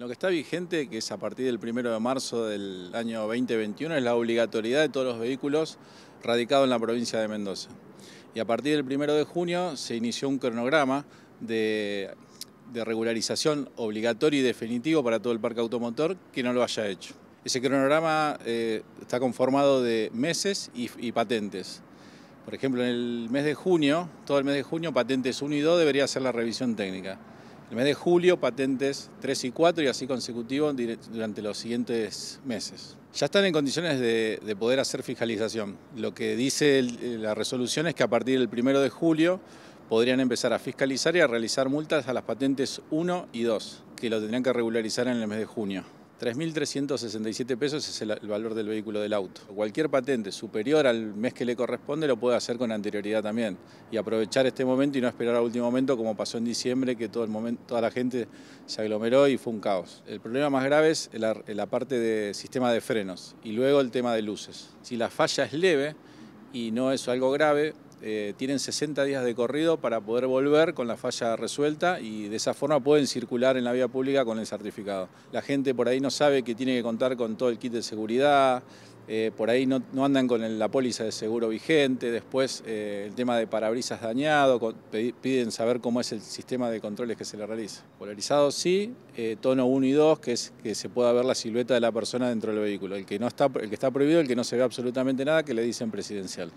Lo que está vigente, que es a partir del 1 de marzo del año 2021, es la obligatoriedad de todos los vehículos radicados en la provincia de Mendoza. Y a partir del 1 de junio se inició un cronograma de, regularización obligatorio y definitivo para todo el parque automotor que no lo haya hecho. Ese cronograma eh, está conformado de meses y, patentes. Por ejemplo, en el mes de junio, todo el mes de junio, patentes 1 y 2 debería ser la revisión técnica. El mes de julio, patentes 3 y 4 y así consecutivo durante los siguientes meses. Ya están en condiciones de, poder hacer fiscalización. Lo que dice eh, la resolución es que a partir del 1 de julio podrían empezar a fiscalizar y a realizar multas a las patentes 1 y 2, que lo tendrían que regularizar en el mes de junio. 3.367 pesos es el, valor del vehículo del auto. Cualquier patente superior al mes que le corresponde lo puede hacer con anterioridad también y aprovechar este momento y no esperar al último momento como pasó en diciembre que todo el momento, toda la gente se aglomeró y fue un caos. El problema más grave es la, la parte de sistema de frenos y luego el tema de luces. Si la falla es leve y no es algo grave, eh, tienen 60 días de corrido para poder volver con la falla resuelta y de esa forma pueden circular en la vía pública con el certificado. La gente por ahí no sabe que tiene que contar con todo el kit de seguridad, eh, por ahí no, andan con la póliza de seguro vigente, después eh, el tema de parabrisas dañado, piden saber cómo es el sistema de controles que se le realiza. Polarizado sí, tono 1 y 2, que es que se pueda ver la silueta de la persona dentro del vehículo. El que, no está, el que está prohibido, el que no se ve absolutamente nada, que le dicen presidencial.